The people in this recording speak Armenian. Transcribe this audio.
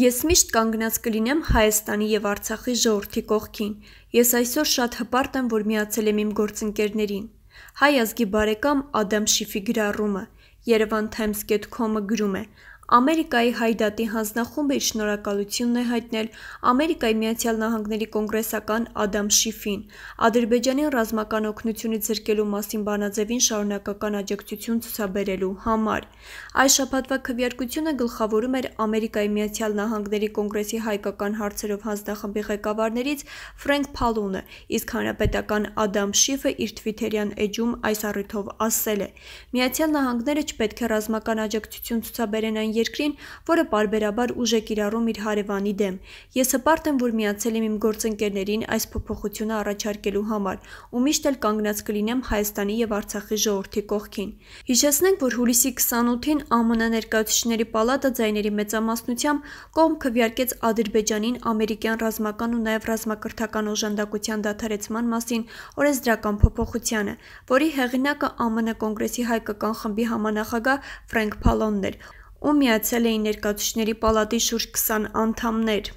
Ես միշտ կանգնած կլինեմ Հայաստանի եւ Արցախի ժողովրդի կողքին։ Ես այսօր շատ հպարտ եմ, որ միացել եմ իմ գործընկերներին։ Հայ ազգի բարեկամ Ադամ Շիֆի գրառումը Yerevan Times.com-ը գրում է. Ամերիկայի հայդատի հանձնախումբը իր շնորհակալությունն է հայտնել Ամերիկայի Միացյալ Նահանգների կոնգրեսական Ադամ Շիֆին, Ադրբեջանին ռազմական օգնությունից զրկելու մասին բանաձևին շարունակական աջակցություն ցուցաբերելու համար։ Այս շաբաթվա քվեարկությունը գլխավորում էր Ամերիկայի Միացյալ Նահանգների կոնգրեսի հայկական հարցերով հանձնախմբի ղեկավարներից Ֆրենկ Փալունը, իսկ հանրապետական Ադամ Շիֆը իր Twitter-յան էջում այս առիթով ասել է. «Միացյալ Նահանգները չպետք է ռազմական աջակցություն ցուցաբերեն այն երկրին, որը parberabar ուժ է կիրառում իր հարևանի դեմ։ Ես հպարտ եմ, որ միացել եմ իմ գործընկերներին այս փոփոխությունը առաջարկելու համար ու միշտ էլ կանգնած կլինեմ Հայաստանի եւ Արցախի ժողովրդի կողքին։ Հիշեցնենք, որ հուլիսի 28-ին ԱՄՆ ներկայացուցիչների պալատը ձայների մեծամասնությամբ կողմ քվեարկեց Ադրբեջանին ամերիկյան ռազմական ու նաեւ ռազմակրթական օժանդակության դադարեցման մասին օրենսդրական փոփոխությանը, որի հեղինակը ԱՄՆ կոնգրեսի հայկական խմբի համանախագահ Ֆրանկ Փալոնն էր ու միացել էին ներկայացուցիչների պալատի շուրջ 20 անդամներ։